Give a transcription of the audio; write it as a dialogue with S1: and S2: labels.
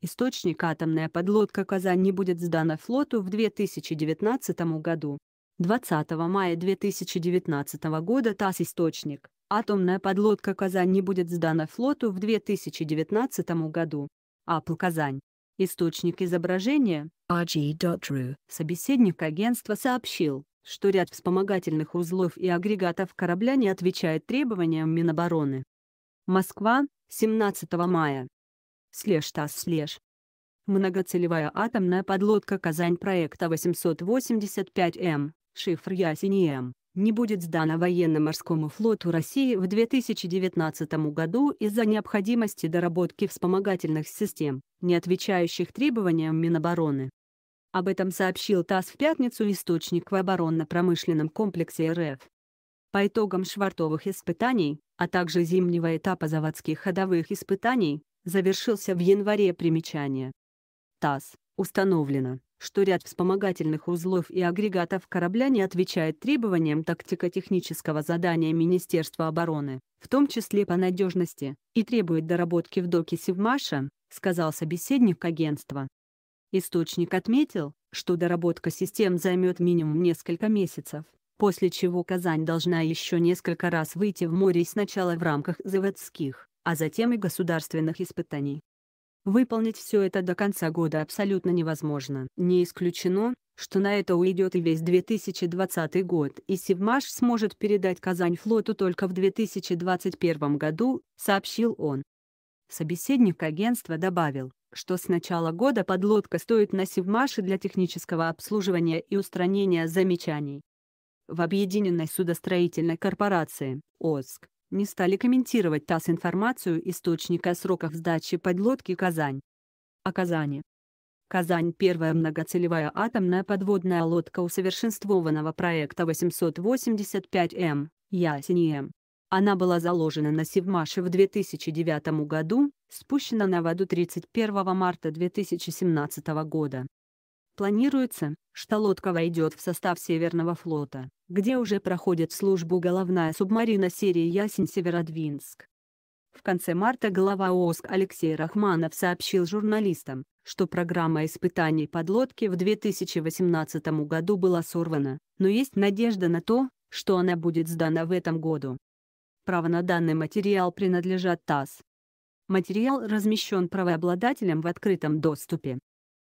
S1: Источник атомная подлодка «Казань» не будет сдана флоту в 2019 году. 20 мая 2019 года ТАСС «Источник» атомная подлодка «Казань» не будет сдана флоту в 2019 году. АПЛ «Казань». Источник изображения RG.ru. Собеседник агентства сообщил, что ряд вспомогательных узлов и агрегатов корабля не отвечает требованиям Минобороны. Москва, 17 мая. Слеж-ТАСС-Слеж. Многоцелевая атомная подлодка «Казань» проекта 885М, шифр «Ясень-М», не будет сдана военно-морскому флоту России в 2019 году из-за необходимости доработки вспомогательных систем, не отвечающих требованиям Минобороны. Об этом сообщил ТАСС в пятницу источник в оборонно-промышленном комплексе РФ. По итогам швартовых испытаний, а также зимнего этапа заводских ходовых испытаний, завершился в январе примечание. ТАСС. Установлено, что ряд вспомогательных узлов и агрегатов корабля не отвечает требованиям тактико-технического задания Министерства обороны, в том числе по надежности, и требует доработки в доке Севмаша, сказал собеседник агентства. Источник отметил, что доработка систем займет минимум несколько месяцев, после чего Казань должна еще несколько раз выйти в море сначала в рамках заводских а затем и государственных испытаний. Выполнить все это до конца года абсолютно невозможно. Не исключено, что на это уйдет и весь 2020 год, и Севмаш сможет передать Казань флоту только в 2021 году, сообщил он. Собеседник агентства добавил, что с начала года подлодка стоит на Севмаше для технического обслуживания и устранения замечаний. В Объединенной судостроительной корпорации, ОСК, не стали комментировать ТАСС информацию источника сроков сдачи подлодки «Казань». О Казани. «Казань» — первая многоцелевая атомная подводная лодка усовершенствованного проекта 885М, эм, Ясень-М. Она была заложена на Севмаше в 2009 году, спущена на воду 31 марта 2017 года. Планируется, что лодка войдет в состав Северного флота где уже проходит службу головная субмарина серии Ясень-Северодвинск. В конце марта глава ООСК Алексей Рахманов сообщил журналистам, что программа испытаний подлодки в 2018 году была сорвана, но есть надежда на то, что она будет сдана в этом году. Право на данный материал принадлежат ТАСС. Материал размещен правообладателем в открытом доступе.